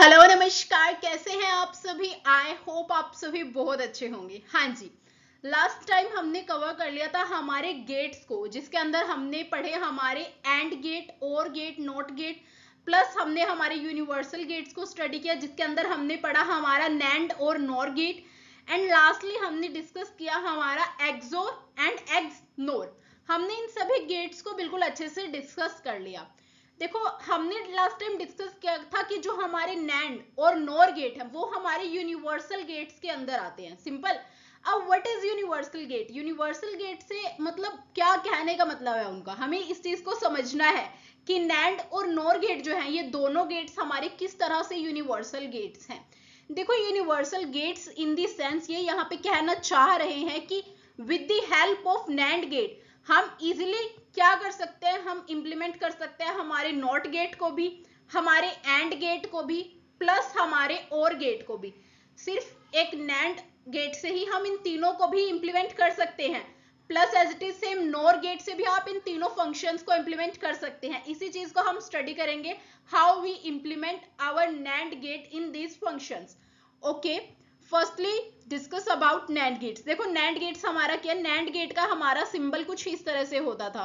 Hello नमस्कार कैसे हैं आप सभी आई होप आप सभी बहुत अच्छे होंगे हाँ जी लास्ट टाइम हमने कवर कर लिया था हमारे गेट्स को जिसके अंदर हमने पढ़े हमारे एंड गेट और गेट नॉट गेट प्लस हमने हमारे यूनिवर्सल गेट्स को स्टडी किया जिसके अंदर हमने पढ़ा हमारा नैंड और नॉर गेट एंड लास्टली हमने डिस्कस किया हमारा एग्जोर एंड एक्स नोर हमने इन सभी गेट्स को बिल्कुल अच्छे से डिस्कस कर लिया देखो हमने लास्ट टाइम डिस्कस किया था कि जो हमारे नैंड और नोर गेट है वो हमारे यूनिवर्सल गेट्स के अंदर आते हैं सिंपल अब what is universal gate universal gate से मतलब क्या कहने का मतलब है उनका हमें इस चीज को समझना है कि नैंड और नोर गेट जो है ये दोनों गेट्स हमारे किस तरह से यूनिवर्सल गेट्स हैं देखो यूनिवर्सल गेट्स इन देंस ये यहाँ पे कहना चाह रहे हैं कि with the help of NAND gate हम इजिली क्या कर सकते हैं हम इम्प्लीमेंट कर सकते हैं हमारे नॉट गेट को भी हमारे एंड गेट को भी प्लस हमारे और गेट को भी सिर्फ एक नैंड गेट से ही हम इन तीनों को भी इम्प्लीमेंट कर सकते हैं plus as it is same NOR gate से भी आप इन तीनों फंक्शंस को इम्प्लीमेंट कर सकते हैं इसी चीज को हम स्टडी करेंगे how we implement our NAND gate in these functions okay firstly discuss about NAND gates देखो नैंड गेट्स हमारा क्या नैंड गेट का हमारा सिंबल कुछ इस तरह से होता था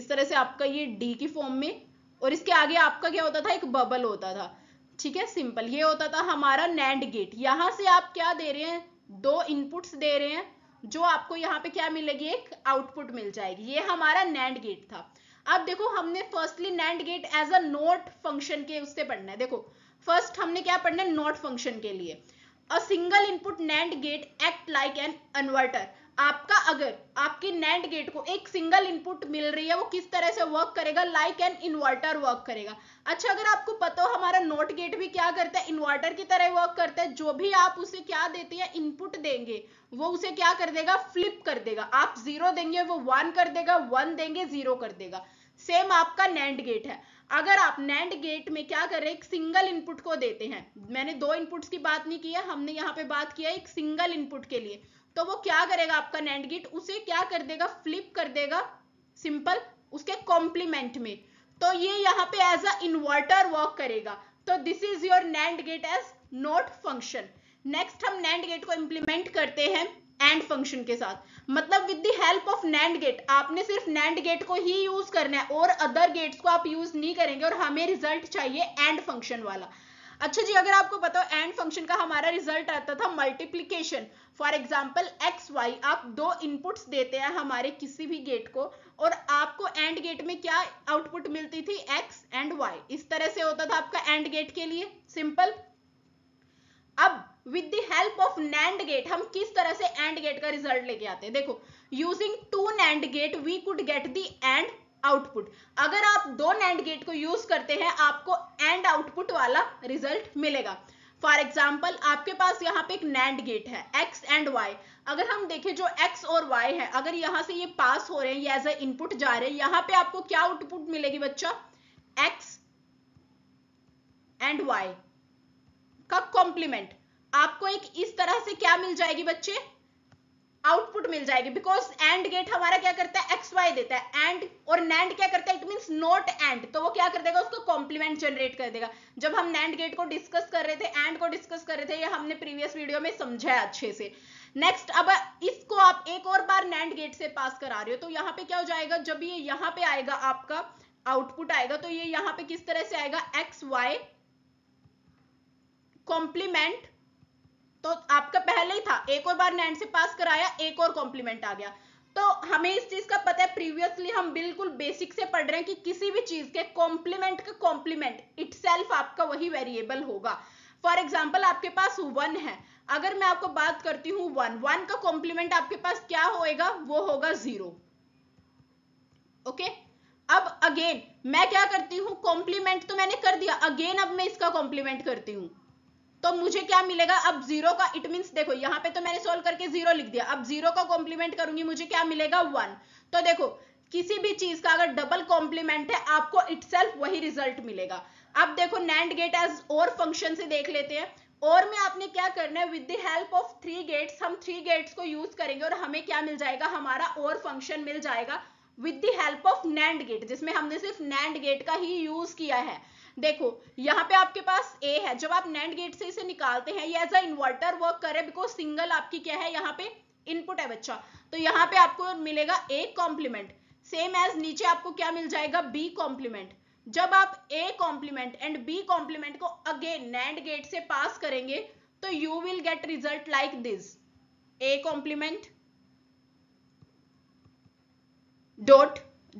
इस तरह से आपका ये डी की फॉर्म में और इसके आगे आपका क्या होता था एक बबल होता था ठीक है सिंपल ये होता था हमारा नैंड गेट यहाँ से आप क्या दे रहे हैं दो इनपुट्स दे रहे हैं जो आपको यहाँ पे क्या मिलेगी एक आउटपुट मिल जाएगी ये हमारा नैंड गेट था अब देखो हमने firstly NAND gate as a NOT function के उससे पढ़ना है देखो फर्स्ट हमने क्या पढ़ना है नोट फंक्शन के लिए a single input NAND gate act like an converter आपका अगर आपके नैंड गेट को एक सिंगल इनपुट मिल रही है वो किस तरह से वर्क करेगा लाइक एन इन्वर्टर वर्क करेगा अच्छा अगर आपको पता हो हमारा नोट गेट भी क्या करता है इन्वर्टर की तरह वर्क करता है जो भी आप उसे क्या देते हैं इनपुट देंगे वो उसे क्या कर देगा फ्लिप कर देगा आप जीरो देंगे वो वन कर देगा वन देंगे जीरो कर देगा सेम आपका नैंड गेट है अगर आप नैंड गेट में क्या कर रहे हैं एक सिंगल इनपुट को देते हैं मैंने दो इनपुट्स की बात नहीं की है हमने यहाँ पे बात किया एक सिंगल इनपुट के लिए तो वो क्या करेगा आपका नैंड गेट उसे क्या कर देगा फ्लिप कर देगा सिंपल उसके कॉम्प्लीमेंट में तो ये यहाँ पे एज अ इन्वर्टर वर्क करेगा तो this is your NAND gate as NOT function next हम नैंड गेट को इंप्लीमेंट करते हैं एंड फंक्शन के साथ मतलब with the help of NAND gate आपने सिर्फ नैंड गेट को ही यूज करना है और अदर गेट्स को आप यूज नहीं करेंगे और हमें रिजल्ट चाहिए एंड फंक्शन वाला अच्छा जी अगर आपको पता हो एंड फंक्शन का हमारा रिजल्ट आता था multiplication for example X Y आप दो इनपुट्स देते हैं हमारे किसी भी गेट को और आपको एंड गेट में क्या आउटपुट मिलती थी एक्स एंड वाई इस तरह से होता था आपका एंड गेट के लिए सिंपल अब with help of NAND gate हम किस तरह से एंड गेट का रिजल्ट लेके आते हैं देखो using two NAND gate we could get the AND output अगर आप दो नैंड गेट को यूज करते हैं आपको एंड आउटपुट वाला रिजल्ट मिलेगा फॉर एग्जाम्पल आपके पास यहाँ पे एक नैंड गेट है एक्स एंड वाई अगर हम देखें जो एक्स और वाई है अगर यहाँ से ये पास हो रहे हैं या एज ए इनपुट जा रहे हैं यहाँ पे आपको क्या आउटपुट मिलेगी बच्चा एक्स एंड वाई का कॉम्प्लीमेंट आपको एक इस तरह से क्या मिल जाएगी बच्चे आउटपुट मिल जाएगी बिकॉज एंड गेट हमारा क्या करता है एक्स वाई देता है एंड और नैंड क्या करता है इट मीन नॉट एंड तो वो क्या कर देगा उसको कॉम्प्लीमेंट जनरेट कर देगा जब हम नैंड गेट को डिस्कस कर रहे थे एंड को डिस्कस कर रहे थे ये हमने प्रीवियस वीडियो में समझाया अच्छे से नेक्स्ट अब इसको आप एक और बार नैंड गेट से पास करा रहे हो तो यहाँ पे क्या हो जाएगा जब ये यहाँ पे आएगा आपका आउटपुट आएगा तो ये यहाँ पे किस तरह से आएगा एक्स वाई कॉम्प्लीमेंट तो आपका पहले ही था एक और बार नैंड से पास कराया एक और कॉम्प्लीमेंट आ गया तो हमें इस चीज का पता है प्रीवियसली हम बिल्कुल बेसिक से पढ़ रहे हैं कि किसी भी चीज के कॉम्प्लीमेंट का कॉम्प्लीमेंट इट आपका वही वेरिएबल होगा फॉर एग्जाम्पल आपके पास वन है अगर मैं आपको बात करती हूँ वन वन का कॉम्प्लीमेंट आपके पास क्या होएगा वो होगा जीरो ओके okay? अब अगेन मैं क्या करती हूँ कॉम्प्लीमेंट तो मैंने कर दिया अगेन अब मैं इसका कॉम्प्लीमेंट करती हूँ तो मुझे क्या मिलेगा अब जीरो का इट मीन देखो यहाँ पे तो मैंने सोल्व करके जीरो लिख दिया अब जीरो का कॉम्प्लीमेंट करूंगी मुझे क्या मिलेगा वन तो देखो किसी भी चीज का अगर डबल कॉम्प्लीमेंट है आपको इट वही रिजल्ट मिलेगा अब देखो NAND gate as OR function से देख लेते हैं और में आपने क्या करना है with the help of three gates हम थ्री गेट्स को यूज करेंगे और हमें क्या मिल जाएगा हमारा और फंक्शन मिल जाएगा with the help of NAND gate जिसमें हमने सिर्फ नैंड गेट का ही यूज किया है देखो यहाँ पे आपके पास ए है जब आप नैंड गेट से इसे निकालते हैं ये एज अ इन्वर्टर वर्क करे बिकॉज सिंगल आपकी क्या है यहाँ पे इनपुट है बच्चा तो यहाँ पे आपको मिलेगा ए कॉम्प्लीमेंट सेम एज नीचे आपको क्या मिल जाएगा बी कॉम्प्लीमेंट जब आप A complement and B complement को अगेन नैंड गेट से पास करेंगे तो you will get result like this A complement dot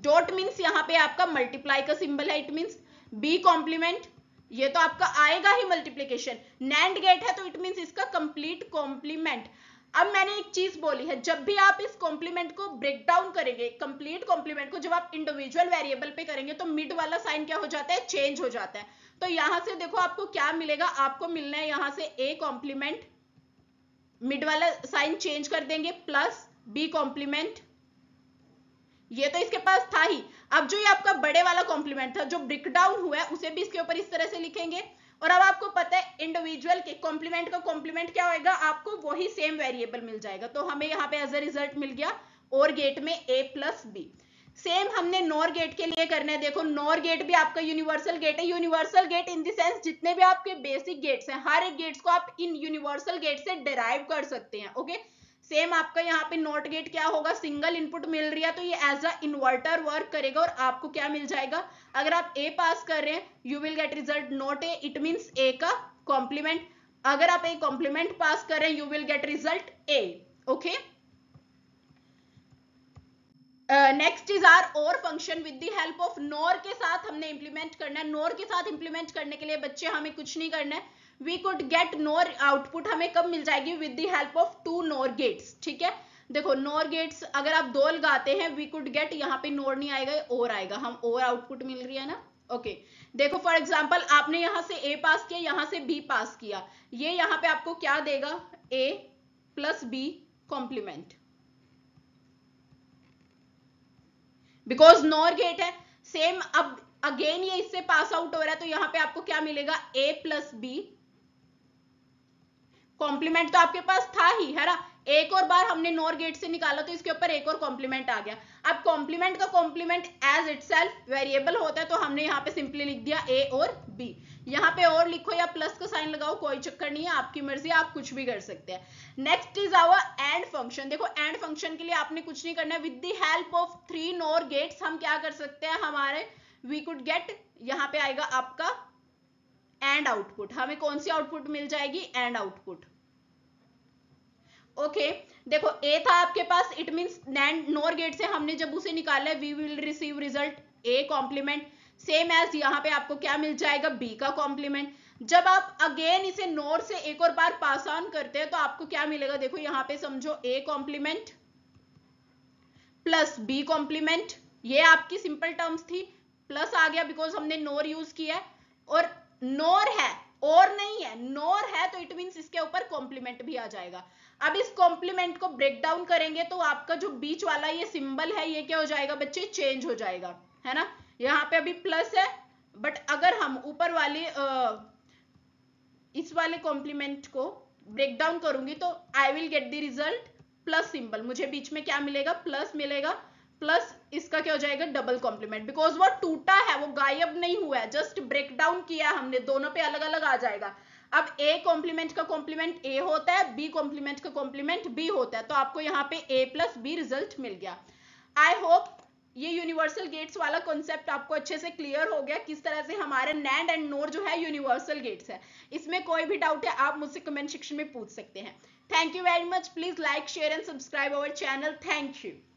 dot means यहां पे आपका मल्टीप्लाई का सिंबल है इट मीन्स बी कॉम्प्लीमेंट ये तो आपका आएगा ही मल्टीप्लीकेशन नैंड गेट है तो इट मीन इसका कंप्लीट कॉम्प्लीमेंट अब मैंने एक चीज बोली है जब भी आप इस कॉम्प्लीमेंट को ब्रेक डाउन करेंगे कंप्लीट कॉम्प्लीमेंट को जब आप इंडिविजुअल वेरिएबल पे करेंगे तो मिड वाला साइन क्या हो जाता है चेंज हो जाता है तो यहां से देखो आपको क्या मिलेगा आपको मिलना है यहां से ए कॉम्प्लीमेंट मिड वाला साइन चेंज कर देंगे प्लस बी कॉम्प्लीमेंट ये तो इसके पास था ही अब जो ये आपका बड़े वाला कॉम्प्लीमेंट था जो ब्रिक डाउन हुआ है उसे भी इसके ऊपर इस तरह से लिखेंगे और अब आपको पता है इंडिविजुअल के कॉम्प्लीमेंट का कॉम्प्लीमेंट क्या होगा आपको वही सेम वेरिएबल मिल जाएगा तो हमें यहाँ पे एज ए रिजल्ट मिल गया और गेट में ए प्लस बी सेम हमने नॉर गेट के लिए करना है देखो नॉर गेट भी आपका यूनिवर्सल गेट है universal gate in the sense जितने भी आपके बेसिक गेट्स हैं हर एक गेट्स को आप इन यूनिवर्सल गेट से डिराइव कर सकते हैं ओके okay? सेम आपका यहाँ पे नॉट गेट क्या होगा सिंगल इनपुट मिल रही है तो ये एज अ इन्वर्टर वर्क करेगा और आपको क्या मिल जाएगा अगर आप ए पास कर रहे हैं you will get result not A it means A का कॉम्प्लीमेंट अगर आप ए कॉम्प्लीमेंट पास कर रहे हैं you will get result A okay next is our OR function with the help of NOR के साथ हमने इंप्लीमेंट करना है नोर के साथ इंप्लीमेंट करने के लिए बच्चे हमें कुछ नहीं करना है we could get NOR output हमें कब मिल जाएगी with the help of two NOR gates ठीक है देखो नोर गेट्स अगर आप दो लगाते हैं वी कुड गेट यहाँ पे नोर नहीं आएगा और आएगा हम और आउटपुट मिल रही है ना ओके okay. देखो फॉर एग्जाम्पल आपने यहां से ए पास किया यहाँ से बी पास किया ये यहाँ पे आपको क्या देगा A plus B complement because NOR gate है सेम अब अगेन ये इससे पास आउट हो रहा है तो यहाँ पे आपको क्या मिलेगा ए प्लस बी कॉम्प्लीमेंट तो आपके पास था ही है ना एक और बार हमने नोर गेट से निकाला तो इसके ऊपर एक और कॉम्प्लीमेंट आ गया अब कॉम्प्लीमेंट का कॉम्प्लीमेंट एज इट वेरिएबल होता है तो हमने यहाँ पे सिंपली लिख दिया ए और बी यहाँ पे और लिखो या प्लस का साइन लगाओ कोई चक्कर नहीं है आपकी मर्जी आप कुछ भी कर सकते हैं next is our AND function देखो एंड फंक्शन के लिए आपने कुछ नहीं करना है with the help of three NOR gates हम क्या कर सकते हैं हमारे वी कुड गेट यहाँ पे आएगा आपका एंड आउटपुट हमें कौन सी आउटपुट मिल जाएगी एंड आउटपुट ओके देखो ए था आपके पास it mean NAND NOR gate से हमने जब उसे निकाला we will receive result A complement same as यहां पे आपको क्या मिल जाएगा बी का कॉम्प्लीमेंट जब आप अगेन इसे नोर से एक और बार पास ऑन करते हैं तो आपको क्या मिलेगा देखो यहां पे समझो A complement plus B complement ये आपकी सिंपल टर्म्स थी प्लस आ गया बिकॉज हमने नोर यूज किया है और नोर है और नहीं है नोर है तो इट मीन इसके ऊपर कॉम्प्लीमेंट भी आ जाएगा अब इस कॉम्प्लीमेंट को ब्रेक डाउन करेंगे तो आपका जो बीच वाला ये सिंबल है ये क्या हो जाएगा बच्चे चेंज हो जाएगा है ना यहाँ पे अभी प्लस है बट अगर हम ऊपर वाले इस वाले कॉम्प्लीमेंट को ब्रेक डाउन करूंगी तो I will get the result plus symbol मुझे बीच में क्या मिलेगा प्लस मिलेगा प्लस इसका क्या हो जाएगा डबल कॉम्प्लीमेंट बिकॉज वो टूटा है वो गायब नहीं हुआ है जस्ट ब्रेक डाउन किया हमने दोनों पे अलग अलग आ जाएगा अब ए कॉम्प्लीमेंट का कॉम्प्लीमेंट ए होता है बी कॉम्प्लीमेंट का कॉम्प्लीमेंट बी होता है तो आपको यहाँ पे ए प्लस बी रिजल्ट मिल गया आई होप ये यूनिवर्सल गेट्स वाला कॉन्सेप्ट आपको अच्छे से क्लियर हो गया किस तरह से हमारे नैंड एंड नोर जो है यूनिवर्सल गेट्स है इसमें कोई भी डाउट है आप मुझसे कमेंट सेक्शन में पूछ सकते हैं thank you very much please like share and subscribe our channel thank you